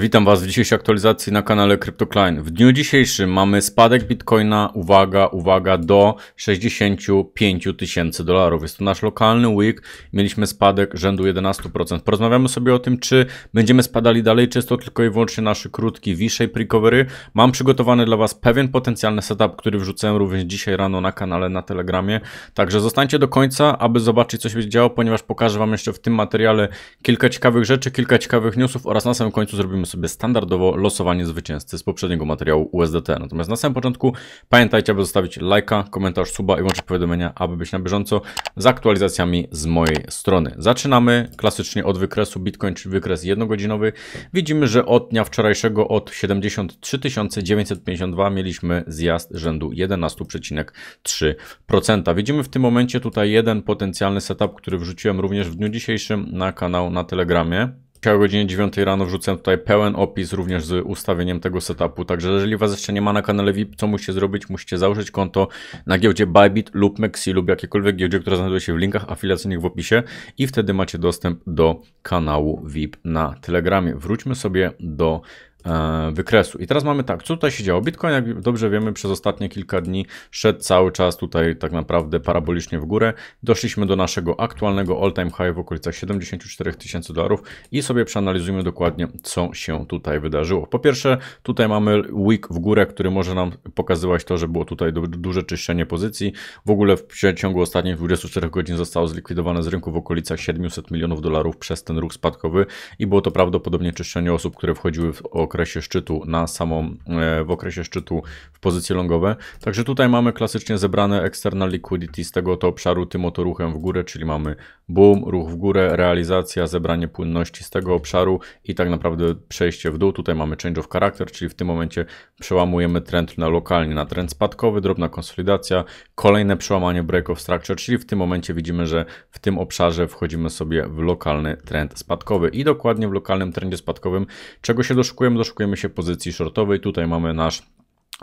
Witam Was w dzisiejszej aktualizacji na kanale CryptoKline. W dniu dzisiejszym mamy spadek Bitcoina, uwaga, uwaga, do 65 tysięcy dolarów. Jest to nasz lokalny week, mieliśmy spadek rzędu 11%. Porozmawiamy sobie o tym, czy będziemy spadali dalej, czy jest to tylko i wyłącznie nasz krótki V-shape recovery. Mam przygotowany dla Was pewien potencjalny setup, który wrzucałem również dzisiaj rano na kanale na Telegramie. Także zostańcie do końca, aby zobaczyć, co się działo, ponieważ pokażę Wam jeszcze w tym materiale kilka ciekawych rzeczy, kilka ciekawych newsów oraz na samym końcu zrobimy wykonujemy sobie standardowo losowanie zwycięzcy z poprzedniego materiału USDT. Natomiast na samym początku pamiętajcie, aby zostawić lajka, komentarz, suba i włączyć powiadomienia, aby być na bieżąco z aktualizacjami z mojej strony. Zaczynamy klasycznie od wykresu Bitcoin, czyli wykres jednogodzinowy. Widzimy, że od dnia wczorajszego od 73 952 mieliśmy zjazd rzędu 11,3%. Widzimy w tym momencie tutaj jeden potencjalny setup, który wrzuciłem również w dniu dzisiejszym na kanał na Telegramie. Dzisiaj o godzinie 9 rano wrzucę tutaj pełen opis również z ustawieniem tego setupu, także jeżeli Was jeszcze nie ma na kanale VIP, co musicie zrobić? Musicie założyć konto na giełdzie Bybit lub Mexi lub jakiekolwiek giełdzie, która znajduje się w linkach afiliacyjnych w opisie i wtedy macie dostęp do kanału VIP na Telegramie. Wróćmy sobie do E, wykresu. I teraz mamy tak, co tutaj się działo? Bitcoin, jak dobrze wiemy, przez ostatnie kilka dni szedł cały czas tutaj tak naprawdę parabolicznie w górę. Doszliśmy do naszego aktualnego all-time high w okolicach 74 tysięcy dolarów i sobie przeanalizujmy dokładnie, co się tutaj wydarzyło. Po pierwsze, tutaj mamy week w górę, który może nam pokazywać to, że było tutaj duże czyszczenie pozycji. W ogóle w przeciągu ostatnich 24 godzin zostało zlikwidowane z rynku w okolicach 700 milionów dolarów przez ten ruch spadkowy i było to prawdopodobnie czyszczenie osób, które wchodziły w okres okresie szczytu na samą, e, w okresie szczytu w pozycje longowe. Także tutaj mamy klasycznie zebrane external liquidity z tego to obszaru tym oto ruchem w górę, czyli mamy boom, ruch w górę, realizacja, zebranie płynności z tego obszaru i tak naprawdę przejście w dół. Tutaj mamy change of character, czyli w tym momencie przełamujemy trend na lokalnie, na trend spadkowy, drobna konsolidacja, kolejne przełamanie break of structure, czyli w tym momencie widzimy, że w tym obszarze wchodzimy sobie w lokalny trend spadkowy i dokładnie w lokalnym trendzie spadkowym, czego się doszukujemy do doszukujemy się pozycji shortowej. Tutaj mamy nasz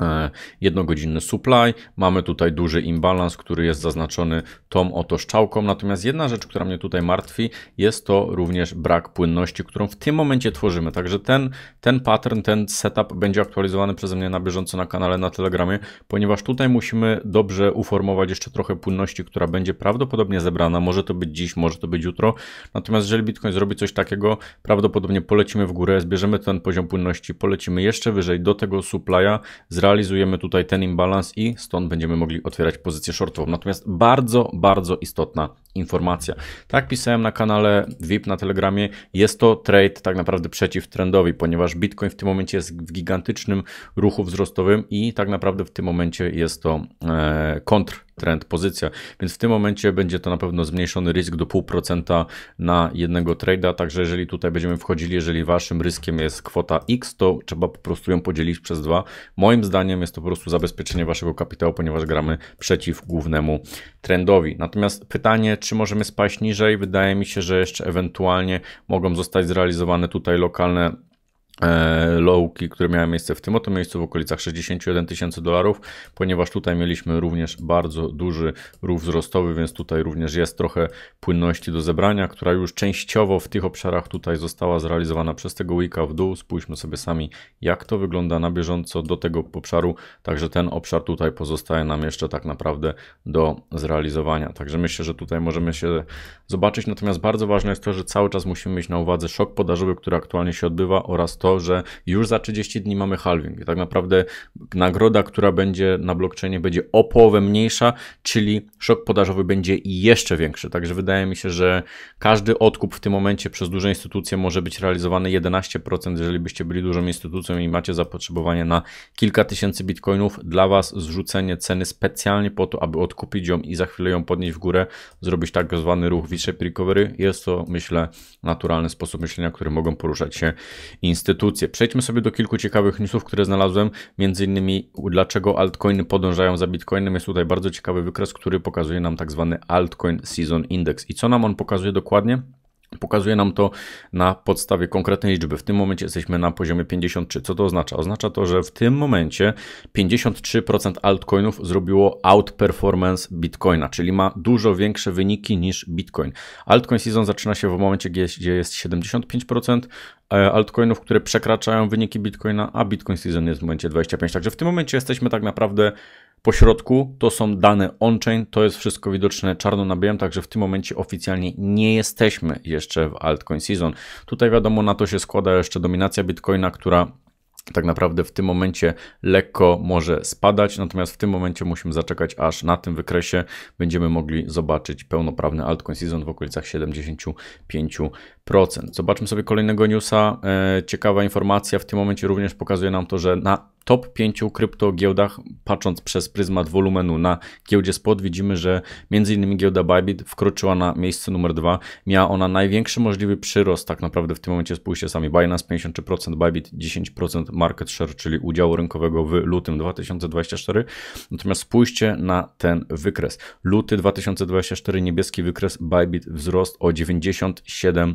E, jednogodzinny supply. Mamy tutaj duży imbalans, który jest zaznaczony tą oto szczałką. Natomiast jedna rzecz, która mnie tutaj martwi, jest to również brak płynności, którą w tym momencie tworzymy. Także ten, ten pattern, ten setup będzie aktualizowany przeze mnie na bieżąco na kanale na Telegramie, ponieważ tutaj musimy dobrze uformować jeszcze trochę płynności, która będzie prawdopodobnie zebrana. Może to być dziś, może to być jutro. Natomiast jeżeli Bitcoin zrobi coś takiego, prawdopodobnie polecimy w górę, zbierzemy ten poziom płynności, polecimy jeszcze wyżej do tego supply'a, zrealizujemy tutaj ten imbalans i stąd będziemy mogli otwierać pozycję shortową. Natomiast bardzo, bardzo istotna informacja. Tak pisałem na kanale VIP na Telegramie. Jest to trade tak naprawdę przeciw trendowi, ponieważ Bitcoin w tym momencie jest w gigantycznym ruchu wzrostowym i tak naprawdę w tym momencie jest to e, kontr trend, pozycja. Więc w tym momencie będzie to na pewno zmniejszony ryzyk do 0,5% na jednego trade'a, także jeżeli tutaj będziemy wchodzili, jeżeli waszym ryzykiem jest kwota X, to trzeba po prostu ją podzielić przez dwa. Moim zdaniem jest to po prostu zabezpieczenie waszego kapitału, ponieważ gramy przeciw głównemu trendowi. Natomiast pytanie, czy możemy spaść niżej. Wydaje mi się, że jeszcze ewentualnie mogą zostać zrealizowane tutaj lokalne E, lowki, które miały miejsce w tym oto miejscu w okolicach 61 tysięcy dolarów, ponieważ tutaj mieliśmy również bardzo duży ruch wzrostowy, więc tutaj również jest trochę płynności do zebrania, która już częściowo w tych obszarach tutaj została zrealizowana przez tego weeka w dół. Spójrzmy sobie sami jak to wygląda na bieżąco do tego obszaru, także ten obszar tutaj pozostaje nam jeszcze tak naprawdę do zrealizowania. Także myślę, że tutaj możemy się zobaczyć, natomiast bardzo ważne jest to, że cały czas musimy mieć na uwadze szok podażowy, który aktualnie się odbywa oraz to, to, że już za 30 dni mamy halving. I tak naprawdę nagroda, która będzie na blockchainie, będzie o połowę mniejsza, czyli szok podażowy będzie jeszcze większy. Także wydaje mi się, że każdy odkup w tym momencie przez duże instytucje może być realizowany 11%. Jeżeli byście byli dużą instytucją i macie zapotrzebowanie na kilka tysięcy bitcoinów, dla Was zrzucenie ceny specjalnie po to, aby odkupić ją i za chwilę ją podnieść w górę, zrobić tak zwany ruch V-shape recovery, jest to myślę naturalny sposób myślenia, który mogą poruszać się instytucje. Przejdźmy sobie do kilku ciekawych newsów, które znalazłem, między innymi dlaczego altcoiny podążają za bitcoinem. Jest tutaj bardzo ciekawy wykres, który pokazuje nam tak zwany altcoin season index. I co nam on pokazuje dokładnie? Pokazuje nam to na podstawie konkretnej liczby. W tym momencie jesteśmy na poziomie 53. Co to oznacza? Oznacza to, że w tym momencie 53% altcoinów zrobiło outperformance Bitcoina, czyli ma dużo większe wyniki niż Bitcoin. Altcoin season zaczyna się w momencie, gdzie jest 75% e, altcoinów, które przekraczają wyniki Bitcoina, a Bitcoin season jest w momencie 25. Także w tym momencie jesteśmy tak naprawdę po środku to są dane on-chain, to jest wszystko widoczne czarno na białym, także w tym momencie oficjalnie nie jesteśmy jeszcze w altcoin season. Tutaj wiadomo, na to się składa jeszcze dominacja Bitcoina, która tak naprawdę w tym momencie lekko może spadać, natomiast w tym momencie musimy zaczekać, aż na tym wykresie będziemy mogli zobaczyć pełnoprawny altcoin season w okolicach 75 Zobaczmy sobie kolejnego newsa. E, ciekawa informacja w tym momencie również pokazuje nam to, że na top 5 kryptogiełdach, patrząc przez pryzmat wolumenu na giełdzie spot, widzimy, że m.in. giełda Bybit wkroczyła na miejsce numer 2. Miała ona największy możliwy przyrost, tak naprawdę w tym momencie spójrzcie sami, Binance 53%, Bybit 10% market share, czyli udziału rynkowego w lutym 2024. Natomiast spójrzcie na ten wykres. Luty 2024, niebieski wykres, Bybit wzrost o 97%.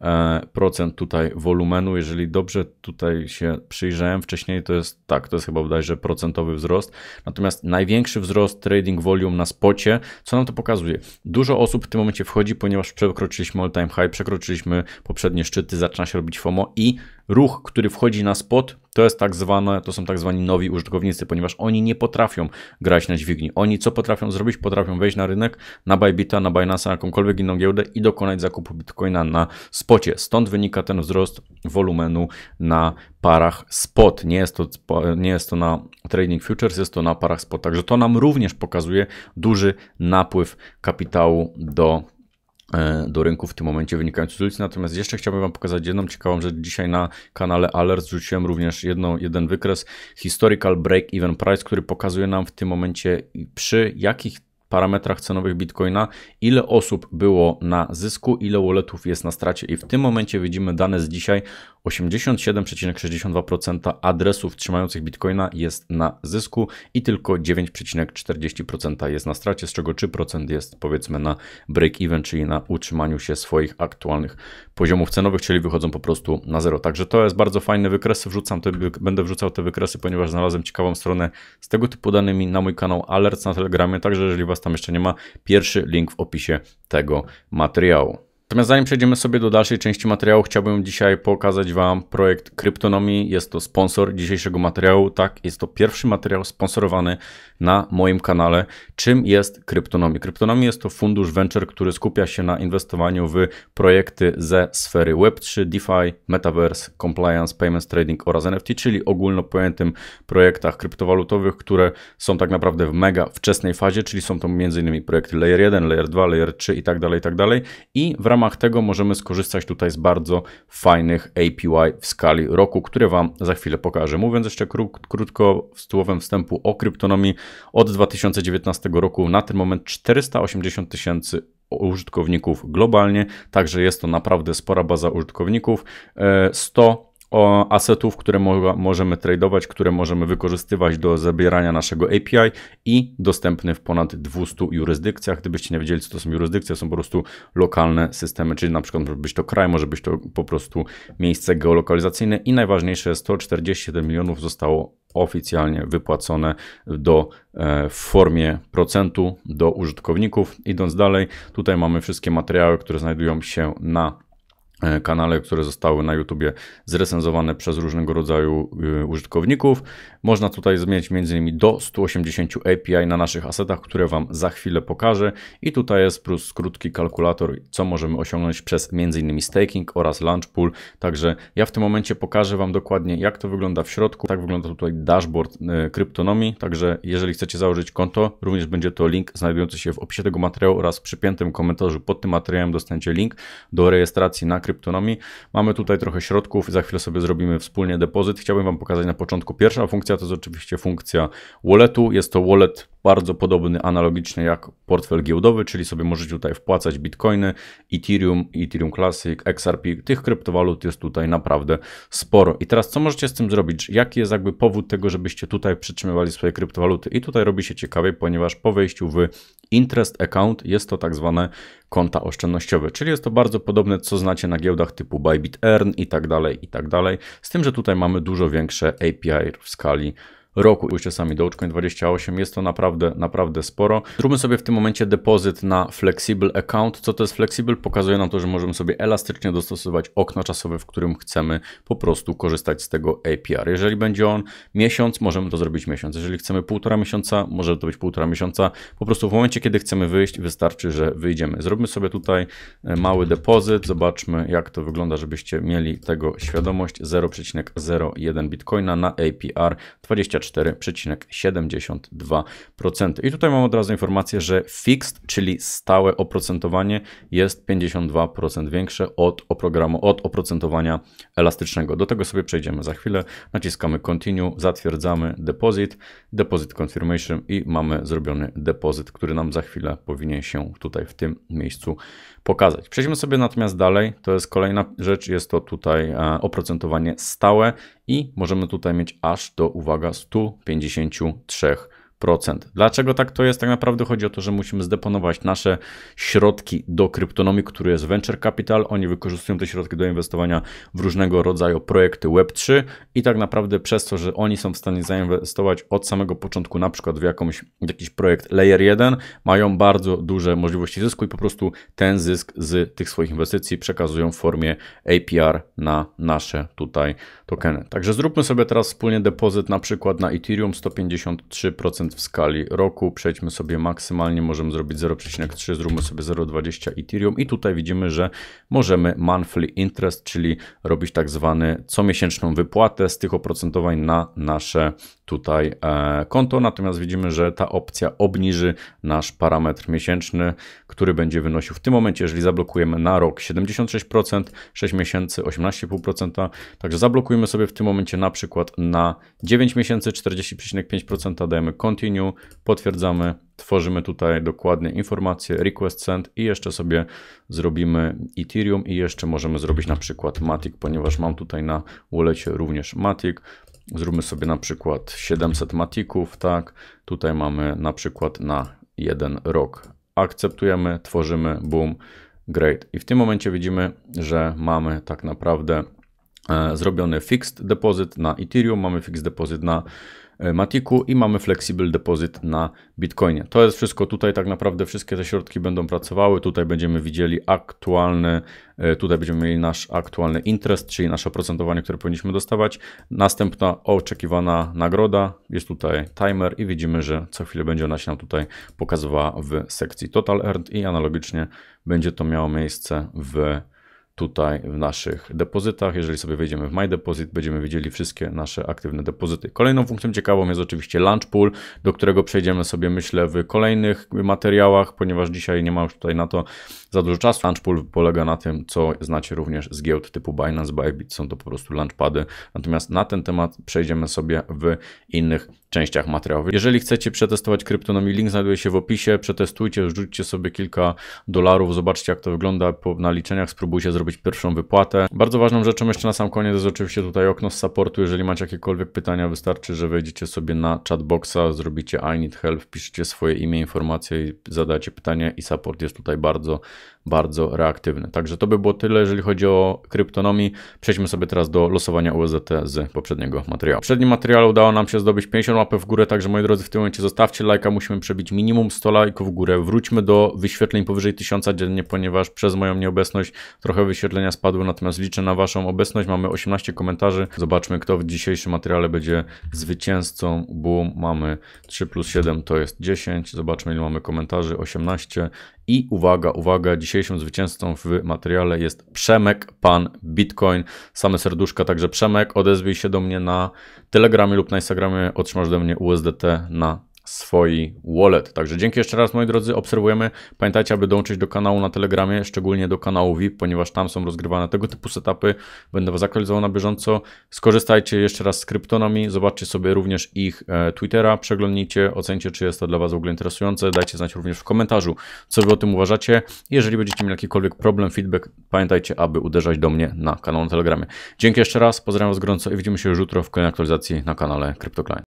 E, procent tutaj wolumenu. Jeżeli dobrze tutaj się przyjrzałem wcześniej, to jest tak, to jest chyba bodajże procentowy wzrost. Natomiast największy wzrost trading volume na spocie, co nam to pokazuje? Dużo osób w tym momencie wchodzi, ponieważ przekroczyliśmy all time high, przekroczyliśmy poprzednie szczyty, zaczyna się robić FOMO i ruch, który wchodzi na spot, to jest tak zwane, to są tak zwani nowi użytkownicy, ponieważ oni nie potrafią grać na dźwigni. Oni co potrafią zrobić? Potrafią wejść na rynek, na Bybita, na Binance, na jakąkolwiek inną giełdę i dokonać zakupu Bitcoina na spot spocie. Stąd wynika ten wzrost wolumenu na parach spot. Nie jest, to, nie jest to na trading futures, jest to na parach spot. Także to nam również pokazuje duży napływ kapitału do e, do rynku w tym momencie wynikający z ulicy. Natomiast jeszcze chciałbym Wam pokazać jedną ciekawą rzecz. Dzisiaj na kanale Alert zrzuciłem również jedno, jeden wykres Historical Break Even Price, który pokazuje nam w tym momencie przy jakich parametrach cenowych Bitcoina, ile osób było na zysku, ile walletów jest na stracie i w tym momencie widzimy dane z dzisiaj 87,62% adresów trzymających bitcoina jest na zysku i tylko 9,40% jest na stracie, z czego 3% jest powiedzmy na break-even, czyli na utrzymaniu się swoich aktualnych poziomów cenowych, czyli wychodzą po prostu na zero. Także to jest bardzo fajne wykresy, wrzucam te, będę wrzucał te wykresy, ponieważ znalazłem ciekawą stronę z tego typu danymi na mój kanał Alert na Telegramie, także jeżeli Was tam jeszcze nie ma, pierwszy link w opisie tego materiału. Natomiast zanim przejdziemy sobie do dalszej części materiału, chciałbym dzisiaj pokazać Wam projekt Kryptonomii. Jest to sponsor dzisiejszego materiału. Tak, jest to pierwszy materiał sponsorowany na moim kanale. Czym jest Kryptonomii? Kryptonomii jest to fundusz venture, który skupia się na inwestowaniu w projekty ze sfery Web3, DeFi, Metaverse, Compliance, Payments Trading oraz NFT, czyli ogólno pojętym projektach kryptowalutowych, które są tak naprawdę w mega wczesnej fazie, czyli są to m.in. projekty Layer 1, Layer 2, Layer 3 itd. itd. I w ramach ramach tego możemy skorzystać tutaj z bardzo fajnych API y w skali roku, które Wam za chwilę pokażę. Mówiąc jeszcze kró krótko słowem wstępu o kryptonomii, od 2019 roku na ten moment 480 tysięcy użytkowników globalnie, także jest to naprawdę spora baza użytkowników. 100 e, o asetów, które mo możemy tradować, które możemy wykorzystywać do zabierania naszego API i dostępny w ponad 200 jurysdykcjach. Gdybyście nie wiedzieli, co to są jurysdykcje, są po prostu lokalne systemy, czyli na przykład może być to kraj, może być to po prostu miejsce geolokalizacyjne i najważniejsze 147 milionów zostało oficjalnie wypłacone do, e, w formie procentu do użytkowników. Idąc dalej, tutaj mamy wszystkie materiały, które znajdują się na E, kanale, które zostały na YouTubie zrecenzowane przez różnego rodzaju e, użytkowników. Można tutaj zmienić innymi do 180 API na naszych asetach, które Wam za chwilę pokażę. I tutaj jest plus krótki kalkulator, co możemy osiągnąć przez między innymi staking oraz launch pool. Także ja w tym momencie pokażę Wam dokładnie, jak to wygląda w środku. Tak wygląda tutaj dashboard e, kryptonomii. Także jeżeli chcecie założyć konto, również będzie to link znajdujący się w opisie tego materiału oraz w przypiętym komentarzu pod tym materiałem dostaniecie link do rejestracji na kryptonomii. Mamy tutaj trochę środków, za chwilę sobie zrobimy wspólnie depozyt. Chciałbym Wam pokazać na początku. Pierwsza funkcja to jest oczywiście funkcja walletu. Jest to wallet bardzo podobny, analogiczny jak portfel giełdowy, czyli sobie możecie tutaj wpłacać bitcoiny, Ethereum, Ethereum Classic, XRP. Tych kryptowalut jest tutaj naprawdę sporo. I teraz co możecie z tym zrobić? Jaki jest jakby powód tego, żebyście tutaj przytrzymywali swoje kryptowaluty? I tutaj robi się ciekawie, ponieważ po wejściu w Interest Account jest to tak zwane konta oszczędnościowe, czyli jest to bardzo podobne, co znacie na giełdach typu Bybit Earn i tak dalej, i tak dalej, z tym, że tutaj mamy dużo większe API w skali roku. Spójrzcie sami, Dogecoin 28, jest to naprawdę, naprawdę sporo. Zróbmy sobie w tym momencie depozyt na Flexible Account. Co to jest Flexible? Pokazuje nam to, że możemy sobie elastycznie dostosować okno czasowe, w którym chcemy po prostu korzystać z tego APR. Jeżeli będzie on miesiąc, możemy to zrobić miesiąc. Jeżeli chcemy półtora miesiąca, może to być półtora miesiąca. Po prostu w momencie, kiedy chcemy wyjść, wystarczy, że wyjdziemy. Zróbmy sobie tutaj e, mały depozyt, zobaczmy jak to wygląda, żebyście mieli tego świadomość. 0,01 bitcoina na APR 24 4,72%. I tutaj mam od razu informację, że fixed, czyli stałe oprocentowanie jest 52% większe od, oprogramu, od oprocentowania elastycznego. Do tego sobie przejdziemy za chwilę. Naciskamy continue, zatwierdzamy deposit, deposit confirmation i mamy zrobiony depozyt, który nam za chwilę powinien się tutaj w tym miejscu pokazać. Przejdźmy sobie natomiast dalej. To jest kolejna rzecz, jest to tutaj e, oprocentowanie stałe i możemy tutaj mieć aż do, uwaga, 153%. Dlaczego tak to jest? Tak naprawdę chodzi o to, że musimy zdeponować nasze środki do kryptonomii, który jest venture capital. Oni wykorzystują te środki do inwestowania w różnego rodzaju projekty Web3 i tak naprawdę przez to, że oni są w stanie zainwestować od samego początku na przykład w jakąś, jakiś projekt Layer 1, mają bardzo duże możliwości zysku i po prostu ten zysk z tych swoich inwestycji przekazują w formie APR na nasze tutaj tokeny. Także zróbmy sobie teraz wspólnie depozyt na przykład na Ethereum 153% w skali roku. Przejdźmy sobie maksymalnie, możemy zrobić 0,3, zróbmy sobie 0,20 Ethereum i tutaj widzimy, że możemy monthly interest, czyli robić tak zwany comiesięczną wypłatę z tych oprocentowań na nasze tutaj e, konto. Natomiast widzimy, że ta opcja obniży nasz parametr miesięczny, który będzie wynosił w tym momencie, jeżeli zablokujemy na rok 76%, 6 miesięcy 18,5%. Także zablokujemy Ustawimy sobie w tym momencie na przykład na 9 miesięcy 40,5%, dajemy continue, potwierdzamy, tworzymy tutaj dokładnie informacje, request send i jeszcze sobie zrobimy Ethereum i jeszcze możemy zrobić na przykład Matic, ponieważ mam tutaj na wolecie również Matic. Zróbmy sobie na przykład 700 Matików, tak, tutaj mamy na przykład na jeden rok. Akceptujemy, tworzymy, boom, great. I w tym momencie widzimy, że mamy tak naprawdę E, zrobiony fixed deposit na Ethereum, mamy fixed deposit na e, Matiku i mamy flexible deposit na Bitcoinie. To jest wszystko tutaj, tak naprawdę wszystkie te środki będą pracowały. Tutaj będziemy widzieli aktualny, e, tutaj będziemy mieli nasz aktualny interest, czyli nasze oprocentowanie, które powinniśmy dostawać. Następna oczekiwana nagroda, jest tutaj timer i widzimy, że co chwilę będzie ona się nam tutaj pokazywała w sekcji Total Earned i analogicznie będzie to miało miejsce w tutaj w naszych depozytach. Jeżeli sobie wejdziemy w My Deposit, będziemy widzieli wszystkie nasze aktywne depozyty. Kolejną funkcją ciekawą jest oczywiście Launch Pool, do którego przejdziemy sobie myślę w kolejnych materiałach, ponieważ dzisiaj nie ma już tutaj na to za dużo czasu. Launch Pool polega na tym, co znacie również z giełd typu Binance, Bybit, są to po prostu launchpady. Natomiast na ten temat przejdziemy sobie w innych częściach materiałowych. Jeżeli chcecie przetestować kryptonomię, link znajduje się w opisie. Przetestujcie, rzućcie sobie kilka dolarów, zobaczcie jak to wygląda po, na liczeniach, spróbujcie zrobić pierwszą wypłatę. Bardzo ważną rzeczą jeszcze na sam koniec jest oczywiście tutaj okno z supportu. Jeżeli macie jakiekolwiek pytania, wystarczy, że wejdziecie sobie na chatboxa, zrobicie I need help, piszecie swoje imię, informacje, zadacie pytanie i support jest tutaj bardzo, bardzo reaktywny. Także to by było tyle, jeżeli chodzi o kryptonomii. Przejdźmy sobie teraz do losowania USDT z poprzedniego materiału. W poprzednim materiale udało nam się zdobyć 50 łapy w górę, także moi drodzy w tym momencie zostawcie lajka, musimy przebić minimum 100 lajków w górę. Wróćmy do wyświetleń powyżej 1000 dziennie, ponieważ przez moją nieobecność trochę wyświetlenia spadły, natomiast liczę na waszą obecność. Mamy 18 komentarzy. Zobaczmy kto w dzisiejszym materiale będzie zwycięzcą. Boom, mamy 3 plus 7 to jest 10. Zobaczmy ile mamy komentarzy, 18 i uwaga, uwaga, dzisiejszym zwycięzcą w materiale jest Przemek Pan Bitcoin. Same serduszka, także Przemek, odezwij się do mnie na Telegramie lub na Instagramie, otrzymasz do mnie USDT na swoi wallet. Także dzięki jeszcze raz moi drodzy, obserwujemy. Pamiętajcie, aby dołączyć do kanału na Telegramie, szczególnie do kanału VIP, ponieważ tam są rozgrywane tego typu setupy. Będę Was aktualizował na bieżąco. Skorzystajcie jeszcze raz z kryptonami, zobaczcie sobie również ich e, Twittera, przeglądnijcie, ocencie, czy jest to dla Was w ogóle interesujące. Dajcie znać również w komentarzu, co Wy o tym uważacie. Jeżeli będziecie mieli jakikolwiek problem, feedback, pamiętajcie, aby uderzać do mnie na kanał na Telegramie. Dzięki jeszcze raz, pozdrawiam Was gorąco i widzimy się już jutro w kolejnej aktualizacji na kanale CryptoClient.